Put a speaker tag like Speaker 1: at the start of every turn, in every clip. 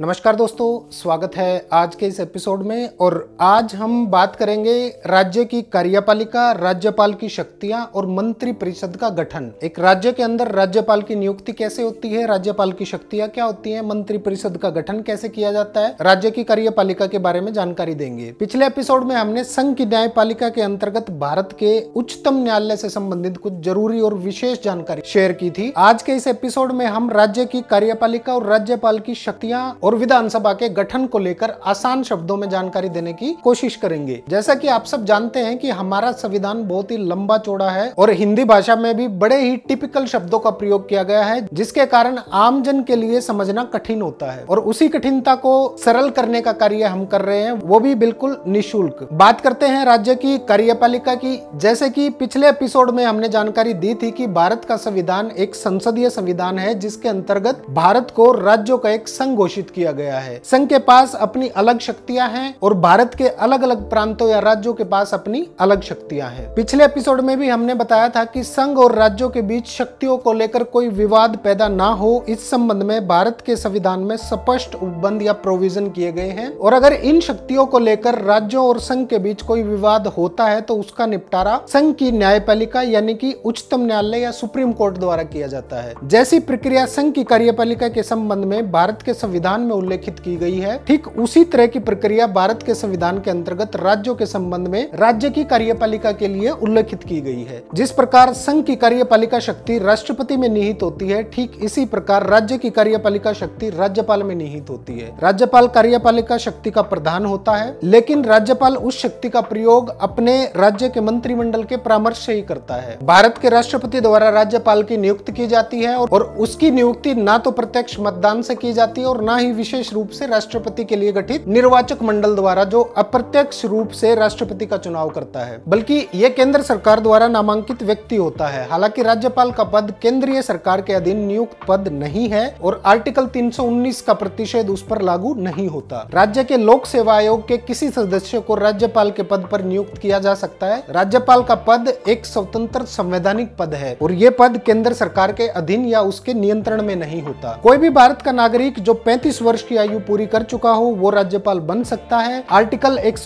Speaker 1: नमस्कार दोस्तों स्वागत है आज के इस एपिसोड में और आज हम बात करेंगे राज्य की कार्यपालिका राज्यपाल की शक्तियां और मंत्री परिषद का गठन एक राज्य के अंदर राज्यपाल की नियुक्ति कैसे होती है राज्यपाल की शक्तियां क्या होती हैं मंत्री परिषद का गठन कैसे किया जाता है राज्य की कार्यपालिका के बारे में जानकारी देंगे पिछले एपिसोड में हमने संघ की न्यायपालिका के अंतर्गत भारत के उच्चतम न्यायालय से संबंधित कुछ जरूरी और विशेष जानकारी शेयर की थी आज के इस एपिसोड में हम राज्य की कार्यपालिका और राज्यपाल की शक्तियां और विधानसभा के गठन को लेकर आसान शब्दों में जानकारी देने की कोशिश करेंगे जैसा कि आप सब जानते हैं कि हमारा संविधान बहुत ही लंबा चौड़ा है और हिंदी भाषा में भी बड़े ही टिपिकल शब्दों का प्रयोग किया गया है जिसके कारण आम जन के लिए समझना कठिन होता है और उसी कठिनता को सरल करने का कार्य हम कर रहे हैं वो भी बिल्कुल निशुल्क बात करते हैं राज्य की कार्यपालिका की जैसे कि पिछले एपिसोड में हमने जानकारी दी थी कि भारत का संविधान एक संसदीय संविधान है जिसके अंतर्गत भारत को राज्यों का एक संघ घोषित किया गया है संघ के पास अपनी अलग शक्तियां हैं और भारत के अलग अलग प्रांतों या राज्यों के पास अपनी अलग शक्तियां हैं पिछले एपिसोड में भी हमने बताया था कि संघ और राज्यों के बीच शक्तियों को लेकर कोई विवाद पैदा ना हो इस संबंध में भारत के संविधान में स्पष्ट उपबंध या प्रोविजन किए गए हैं और अगर इन शक्तियों को लेकर राज्यों और संघ के बीच कोई विवाद होता है तो उसका निपटारा संघ की न्यायपालिका यानी कि उच्चतम न्यायालय या सुप्रीम कोर्ट द्वारा किया जाता है जैसी प्रक्रिया संघ की कार्यपालिका के संबंध में भारत के संविधान में उल्लेखित की गई है ठीक उसी तरह की प्रक्रिया भारत के संविधान के अंतर्गत राज्यों के संबंध में राज्य की कार्यपालिका के लिए उल्लेखित की गई है जिस प्रकार संघ की कार्यपालिका शक्ति राष्ट्रपति में निहित होती है ठीक इसी प्रकार राज्य की कार्यपालिका शक्ति राज्यपाल में निहित होती है राज्यपाल कार्यपालिका शक्ति का प्रधान होता है लेकिन राज्यपाल उस शक्ति का प्रयोग अपने राज्य के मंत्रिमंडल के परामर्श से ही करता है भारत के राष्ट्रपति द्वारा राज्यपाल की नियुक्ति की जाती है और उसकी नियुक्ति ना तो प्रत्यक्ष मतदान से की जाती है और ना ही विशेष रूप से राष्ट्रपति के लिए गठित निर्वाचक मंडल द्वारा जो अप्रत्यक्ष रूप से राष्ट्रपति का चुनाव करता है बल्कि ये केंद्र सरकार द्वारा नामांकित व्यक्ति होता है हालांकि राज्यपाल का पद केंद्रीय सरकार के अधीन नियुक्त पद नहीं है और आर्टिकल 319 का प्रतिषेध उस पर लागू नहीं होता राज्य के लोक सेवा आयोग के किसी सदस्य को राज्यपाल के पद पर नियुक्त किया जा सकता है राज्यपाल का पद एक स्वतंत्र संवैधानिक पद है और ये पद केंद्र सरकार के अधीन या उसके नियंत्रण में नहीं होता कोई भी भारत का नागरिक जो पैंतीस वर्ष की आयु पूरी कर चुका हो वो राज्यपाल बन सकता है आर्टिकल एक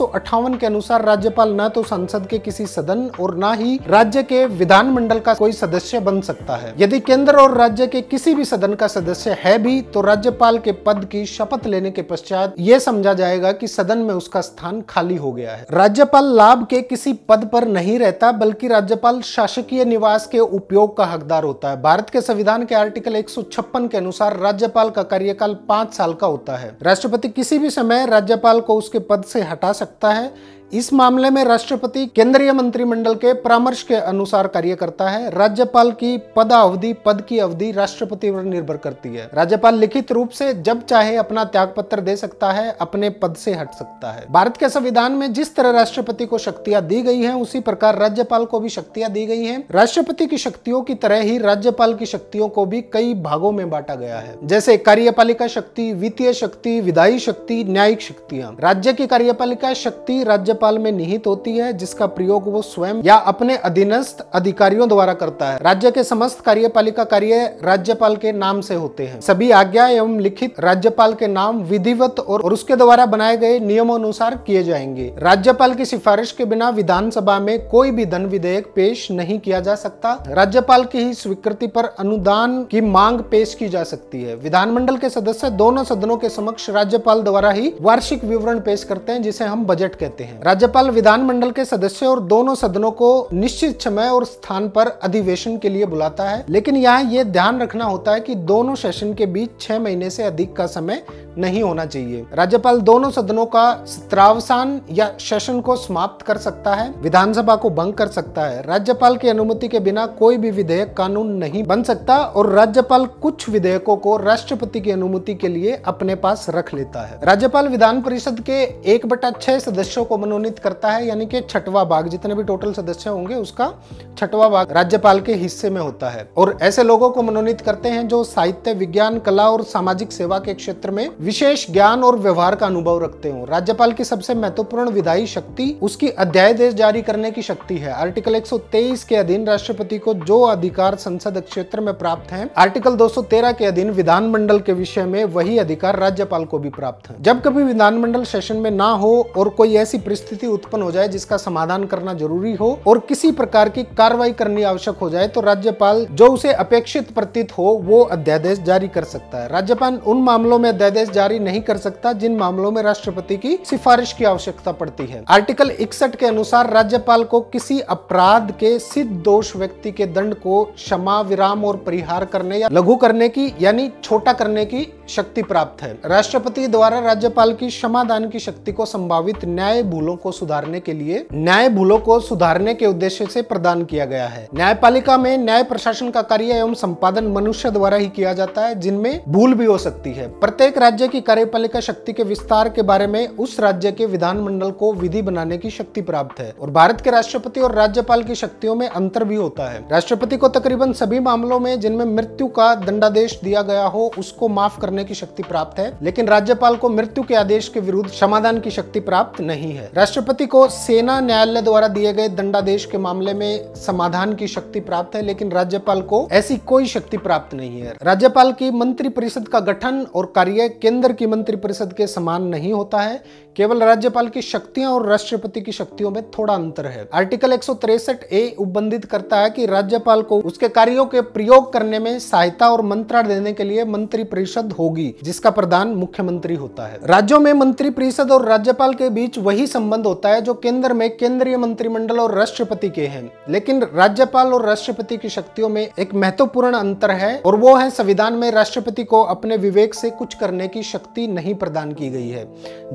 Speaker 1: के अनुसार राज्यपाल न तो संसद के किसी सदन और न ही राज्य के विधानमंडल का कोई सदस्य बन सकता है यदि केंद्र और राज्य के किसी भी सदन का सदस्य है भी तो राज्यपाल के पद की शपथ लेने के पश्चात यह समझा जाएगा कि सदन में उसका स्थान खाली हो गया है राज्यपाल लाभ के किसी पद पर नहीं रहता बल्कि राज्यपाल शासकीय निवास के उपयोग का हकदार होता है भारत के संविधान के आर्टिकल एक के अनुसार राज्यपाल का कार्यकाल पांच साल का होता है राष्ट्रपति किसी भी समय राज्यपाल को उसके पद से हटा सकता है इस मामले में राष्ट्रपति केंद्रीय मंत्रिमंडल के परामर्श के अनुसार कार्य करता है राज्यपाल की पद अवधि पद की अवधि राष्ट्रपति पर निर्भर करती है राज्यपाल लिखित रूप से जब चाहे अपना त्याग पत्र दे सकता है अपने पद से हट सकता है भारत के संविधान में जिस तरह राष्ट्रपति को शक्तियां दी गई है उसी प्रकार राज्यपाल को भी शक्तियां दी गई है राष्ट्रपति की शक्तियों की तरह ही राज्यपाल की शक्तियों को भी कई भागों में बांटा गया है जैसे कार्यपालिका शक्ति वित्तीय शक्ति विधायी शक्ति न्यायिक शक्तियां राज्य की कार्यपालिका शक्ति राज्य राज्यपाल में निहित होती है जिसका प्रयोग वो स्वयं या अपने अधीनस्थ अधिकारियों द्वारा करता है राज्य के समस्त कार्यपालिका कार्य राज्यपाल के नाम से होते हैं सभी आज्ञा एवं लिखित राज्यपाल के नाम विधिवत और उसके द्वारा बनाए गए नियमों अनुसार किए जाएंगे राज्यपाल की सिफारिश के बिना विधानसभा में कोई भी धन विधेयक पेश नहीं किया जा सकता राज्यपाल की ही स्वीकृति पर अनुदान की मांग पेश की जा सकती है विधानमंडल के सदस्य दोनों सदनों के समक्ष राज्यपाल द्वारा ही वार्षिक विवरण पेश करते हैं जिसे हम बजट कहते हैं राज्यपाल विधानमंडल के सदस्य और दोनों सदनों को निश्चित समय और स्थान पर अधिवेशन के लिए बुलाता है लेकिन यहाँ ये ध्यान रखना होता है कि दोनों सेशन के बीच छह महीने से अधिक का समय नहीं होना चाहिए राज्यपाल दोनों सदनों का सत्रावसान या सेशन को समाप्त कर सकता है विधानसभा को भंग कर सकता है राज्यपाल की अनुमति के बिना कोई भी विधेयक कानून नहीं बन सकता और राज्यपाल कुछ विधेयकों को राष्ट्रपति की अनुमति के लिए अपने पास रख लेता है राज्यपाल विधान परिषद के एक बटा छह सदस्यों को मनोनीत करता है यानी कि छठवा भाग जितने भी टोटल सदस्य होंगे उसका छठवा भाग राज्यपाल के हिस्से में होता है और ऐसे लोगों को मनोनीत करते हैं जो साहित्य विज्ञान कला और सामाजिक सेवा के क्षेत्र में विशेष ज्ञान और व्यवहार का अनुभव रखते हो राज्यपाल की सबसे महत्वपूर्ण विधायी शक्ति उसकी अध्यादेश जारी करने की शक्ति है आर्टिकल 123 के अधीन राष्ट्रपति को जो अधिकार संसद क्षेत्र में प्राप्त हैं आर्टिकल 213 के अधीन विधानमंडल के विषय में वही अधिकार राज्यपाल को भी प्राप्त है जब कभी विधानमंडल सेशन में ना हो और कोई ऐसी परिस्थिति उत्पन्न हो जाए जिसका समाधान करना जरूरी हो और किसी प्रकार की कार्रवाई करनी आवश्यक हो जाए तो राज्यपाल जो उसे अपेक्षित प्रतीत हो वो अध्यादेश जारी कर सकता है राज्यपाल उन मामलों में अध्यादेश जारी नहीं कर सकता जिन मामलों में राष्ट्रपति की सिफारिश की आवश्यकता पड़ती है आर्टिकल इकसठ के अनुसार राज्यपाल को किसी अपराध के सिद्ध दोष व्यक्ति के दंड को क्षमा विराम और परिहार करने या लघु करने की यानी छोटा करने की शक्ति प्राप्त है राष्ट्रपति द्वारा राज्यपाल की दान की शक्ति को संभावित न्याय भूलों को सुधारने के लिए न्याय भूलों को सुधारने के उद्देश्य से प्रदान किया गया है न्यायपालिका में न्याय प्रशासन का कार्य एवं संपादन मनुष्य द्वारा ही किया जाता है जिनमें भूल भी हो सकती है प्रत्येक राज्य राज्य की कार्यपालिका शक्ति के विस्तार के बारे में उस राज्य के विधानमंडल को विधि बनाने की शक्ति प्राप्त है और भारत के राष्ट्रपति और राज्यपाल की शक्तियों में अंतर भी होता है राष्ट्रपति को तकरीबन सभी मामलों में जिनमें मृत्यु का दंडादेश दिया गया हो उसको माफ करने की शक्ति प्राप्त है लेकिन राज्यपाल को मृत्यु के आदेश के विरुद्ध समाधान की शक्ति प्राप्त नहीं है राष्ट्रपति को सेना न्यायालय द्वारा दिए गए दंडादेश के मामले में समाधान की शक्ति प्राप्त है लेकिन राज्यपाल को ऐसी कोई शक्ति प्राप्त नहीं है राज्यपाल की मंत्रिपरिषद का गठन और कार्य केंद्र केंद्र की मंत्रिपरिषद के समान नहीं होता है केवल राज्यपाल की शक्तियां और राष्ट्रपति की शक्तियों में थोड़ा अंतर है आर्टिकल एक ए उपबंधित करता है कि राज्यपाल को उसके कार्यों के प्रयोग करने में सहायता और मंत्रा देने के लिए मंत्री परिषद होगी जिसका प्रधान मुख्यमंत्री होता है राज्यों में मंत्री परिषद और राज्यपाल के बीच वही संबंध होता है जो केंद्र में केंद्रीय मंत्रिमंडल और राष्ट्रपति के हैं लेकिन राज्यपाल और राष्ट्रपति की शक्तियों में एक महत्वपूर्ण अंतर है और वो है संविधान में राष्ट्रपति को अपने विवेक से कुछ करने की शक्ति नहीं प्रदान की गई है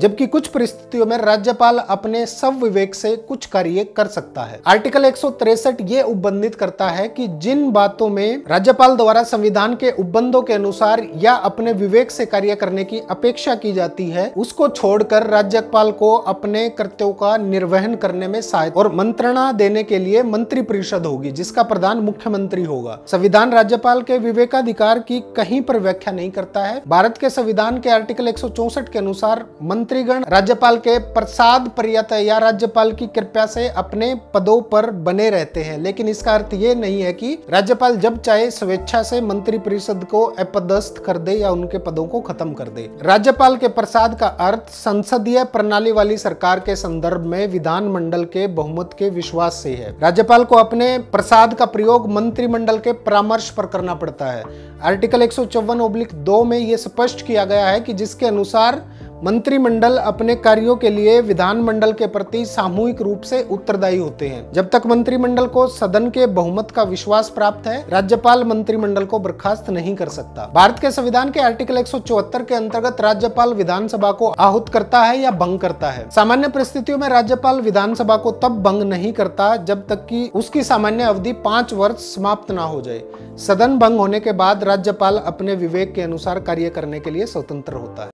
Speaker 1: जबकि कुछ परिस्थितियों में राज्यपाल अपने सब विवेक से कुछ कार्य कर सकता है आर्टिकल एक ये उपबंधित करता है कि जिन बातों में राज्यपाल द्वारा संविधान के उपबंधों के अनुसार या अपने विवेक से कार्य करने की अपेक्षा की जाती है उसको छोड़कर राज्यपाल को अपने कर्तव्यों का निर्वहन करने में सहायता और मंत्रणा देने के लिए मंत्री परिषद होगी जिसका प्रधान मुख्यमंत्री होगा संविधान राज्यपाल के विवेकाधिकार की कहीं पर व्याख्या नहीं करता है भारत के संविधान के आर्टिकल एक के अनुसार मंत्रीगण राज्यपाल के प्रसाद पर्यत या राज्यपाल की कृपया से अपने पदों पर बने रहते हैं लेकिन इसका अर्थ ये नहीं है कि राज्यपाल जब चाहे स्वेच्छा से मंत्री परिषद को अपदस्थ कर दे या उनके पदों को खत्म कर दे राज्यपाल के प्रसाद का अर्थ संसदीय प्रणाली वाली सरकार के संदर्भ में विधान मंडल के बहुमत के विश्वास से है राज्यपाल को अपने प्रसाद का प्रयोग मंत्रिमंडल के परामर्श पर करना पड़ता है आर्टिकल एक सौ में यह स्पष्ट किया गया है कि जिसके अनुसार मंत्रिमंडल अपने कार्यों के लिए विधानमंडल के प्रति सामूहिक रूप से उत्तरदायी होते हैं जब तक मंत्रिमंडल को सदन के बहुमत का विश्वास प्राप्त है राज्यपाल मंत्रिमंडल को बर्खास्त नहीं कर सकता भारत के संविधान के आर्टिकल एक के अंतर्गत राज्यपाल विधानसभा को आहूत करता है या भंग करता है सामान्य परिस्थितियों में राज्यपाल विधानसभा को तब भंग नहीं करता जब तक की उसकी सामान्य अवधि पांच वर्ष समाप्त न हो जाए सदन भंग होने के बाद राज्यपाल अपने विवेक के अनुसार कार्य करने के लिए स्वतंत्र होता है